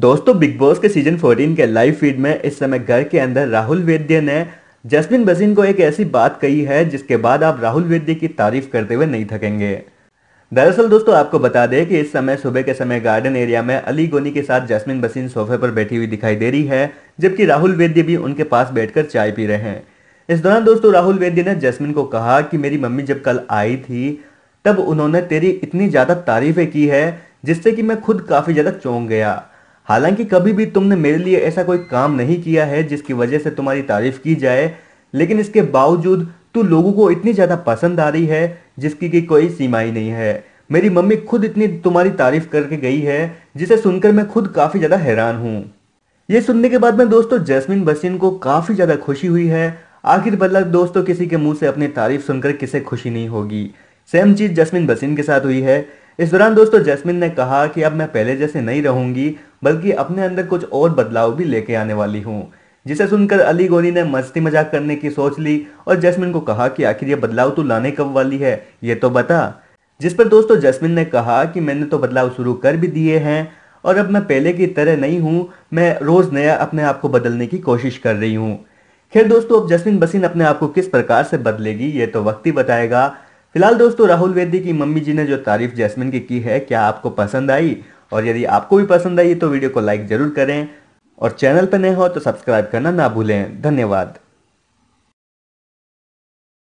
दोस्तों big boss के season 14 के लाइव फीड में इस समय घर के अंदर राहुल वेद्य ने जसमिन बसिन को एक ऐसी बात कही है जिसके बाद आप राहुल वेद्य की तारीफ करते हुए नहीं थकेंगे दरअसल दोस्तों आपको बता दें कि इस समय सुबह के समय गार्डन एरिया में अली गोनी के साथ जैस्मिन बसीन सोफे पर बैठी हुई दिखाई दे रही है जबकि राहुल वेद्य भी उनके पास बैठकर चाय पी रहे हैं इस दौरान दोस्तों राहुल वेद्य ने जैस्मिन को कहा कि मेरी मम्मी जब कल आई थी तब उन्होंने तेरी इतनी ज़्यादा तारीफें की है जिससे कि मैं खुद काफ़ी ज़्यादा चौंक गया हालांकि कभी भी तुमने मेरे लिए ऐसा कोई काम नहीं किया है जिसकी वजह से तुम्हारी तारीफ की जाए लेकिन इसके बावजूद तू लोगों को इतनी ज़्यादा पसंद आ रही है जिसकी की कोई सीमा ही नहीं है मेरी मम्मी खुद इतनी तुम्हारी तारीफ करके गई है जिसे सुनकर मैं खुद काफ़ी ज़्यादा हैरान हूँ ये सुनने के बाद में दोस्तों जैस्मिन बसिन को काफ़ी ज़्यादा खुशी हुई है आखिर बल्ला दोस्तों किसी के मुंह से अपनी तारीफ सुनकर किसे खुशी नहीं होगी सेम चीज़ जैस्मिन बसिन के साथ हुई है इस दौरान दोस्तों जैस्मिन ने कहा कि अब मैं पहले जैसे नहीं रहूंगी बल्कि अपने अंदर कुछ और बदलाव भी लेके आने वाली हूँ जिसे सुनकर अली गोरी ने मस्ती मजाक करने की सोच ली और जैस्मिन को कहा कि आखिर ये बदलाव तो लाने कब वाली है ये तो बता जिस पर दोस्तों जैस्मिन ने कहा कि मैंने तो बदलाव शुरू कर भी दिए हैं और अब मैं पहले की तरह नहीं हूँ मैं रोज़ नया अपने आप को बदलने की कोशिश कर रही हूँ खैर दोस्तों अब जसमिन बसीन अपने आप को किस प्रकार से बदलेगी ये तो वक्त ही बताएगा फिलहाल दोस्तों राहुल वेदी की मम्मी जी ने जो तारीफ जैस्मिन की की है क्या आपको पसंद आई और यदि आपको भी पसंद आई तो वीडियो को लाइक ज़रूर करें और चैनल पर नए हो तो सब्सक्राइब करना ना भूलें धन्यवाद